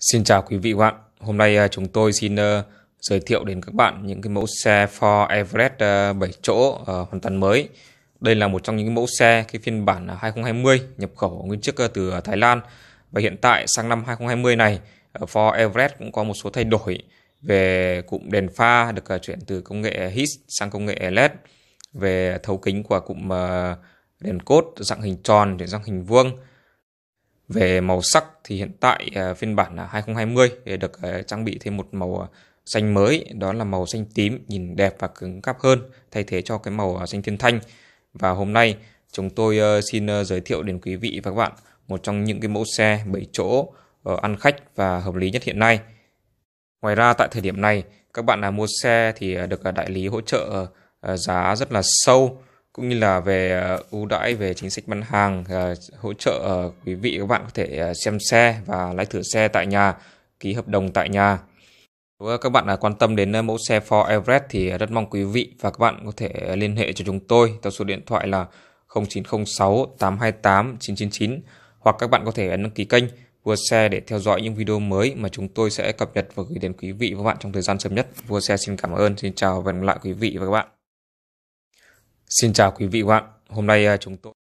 Xin chào quý vị và bạn. Hôm nay à, chúng tôi xin à, giới thiệu đến các bạn những cái mẫu xe Ford Everest uh, à, 7 chỗ hoàn toàn mới. Đây là một trong những mẫu xe cái phiên bản 2020 nhập khẩu nguyên chiếc từ Thái Lan và hiện tại sang năm 2020 này Ford Everest cũng có một số thay đổi về cụm đèn pha được chuyển từ công nghệ HIS sang công nghệ LED về thấu kính của cụm đèn cốt dạng hình tròn chuyển sang hình vuông về màu sắc thì hiện tại à, phiên bản 2020 được à, trang bị thêm một màu à, xanh mới đó là màu xanh tím nhìn đẹp và cứng cáp hơn thay thế cho cái màu xanh thiên thanh và hôm nay chúng tôi ờ, xin ờ, giới thiệu đến quý vị và các bạn một trong những cái mẫu xe 7 chỗ ăn khách và hợp lý nhất hiện nay. Ngoài ra tại thời điểm này các bạn là mua xe thì được đại lý hỗ trợ ờ, giá rất là sâu cũng như là về ờ, ưu đãi về chính sách bán hàng ờ, hỗ trợ ờ, quý vị các bạn có thể xem xe và lái thử xe tại nhà ký hợp đồng tại nhà nếu các bạn quan tâm đến mẫu xe Ford Everest thì rất mong quý vị và các bạn có thể liên hệ cho chúng tôi theo số điện thoại là 0906 828 999 hoặc các bạn có thể đăng ký kênh Vua Xe để theo dõi những video mới mà chúng tôi sẽ cập nhật và gửi đến quý vị và các bạn trong thời gian sớm nhất. Vua Xe xin cảm ơn, xin chào và hẹn gặp lại quý vị và các bạn. Xin chào quý vị và bạn. Hôm nay à, chúng tôi